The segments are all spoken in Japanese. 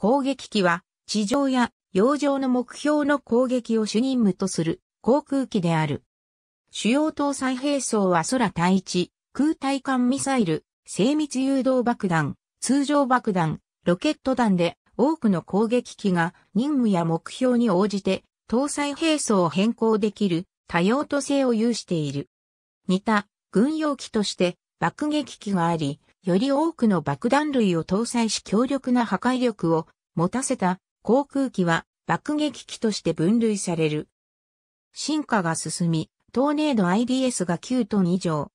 攻撃機は、地上や洋上の目標の攻撃を主任務とする航空機である。主要搭載兵装は空対地、空対艦ミサイル、精密誘導爆弾、通常爆弾、ロケット弾で多くの攻撃機が任務や目標に応じて搭載兵装を変更できる多用途性を有している。似た軍用機として爆撃機があり、より多くの爆弾類を搭載し強力な破壊力を持たせた航空機は爆撃機として分類される。進化が進み、トーネード IDS が9トン以上、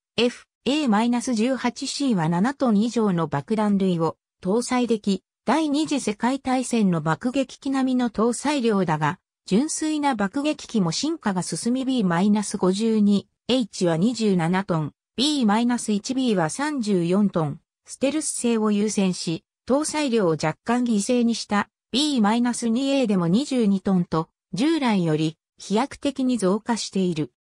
FA-18C は7トン以上の爆弾類を搭載でき、第二次世界大戦の爆撃機並みの搭載量だが、純粋な爆撃機も進化が進み B-52H は27トン、B-1B は34トン、ステルス性を優先し、搭載量を若干犠牲にした B-2A でも22トンと、従来より飛躍的に増加している。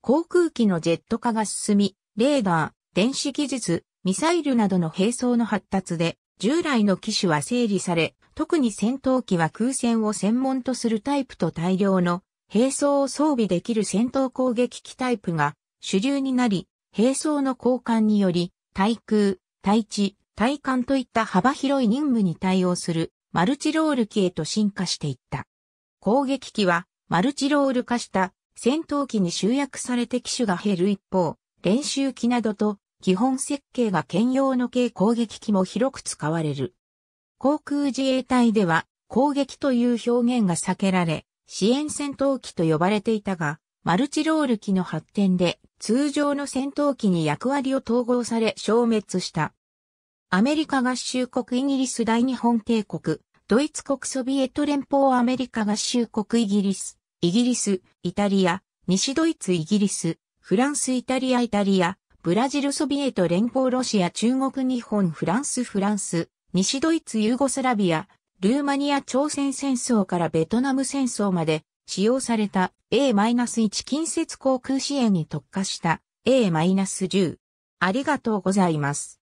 航空機のジェット化が進み、レーダー、電子技術、ミサイルなどの並走の発達で、従来の機種は整理され、特に戦闘機は空戦を専門とするタイプと大量の並走を装備できる戦闘攻撃機タイプが主流になり、兵装の交換により、対空、対地、対艦といった幅広い任務に対応するマルチロール機へと進化していった。攻撃機はマルチロール化した戦闘機に集約されて機種が減る一方、練習機などと基本設計が兼用の軽攻撃機も広く使われる。航空自衛隊では攻撃という表現が避けられ、支援戦闘機と呼ばれていたが、マルチロール機の発展で通常の戦闘機に役割を統合され消滅した。アメリカ合衆国イギリス大日本帝国、ドイツ国ソビエト連邦アメリカ合衆国イギリス、イギリス、イタリア、西ドイツイギリス、フランスイタリアイタリア、ブラジルソビエト連邦ロシア中国日本フランスフランス、西ドイツユーゴスラビア、ルーマニア朝鮮戦争からベトナム戦争まで使用された A-1 近接航空支援に特化した A-10。ありがとうございます。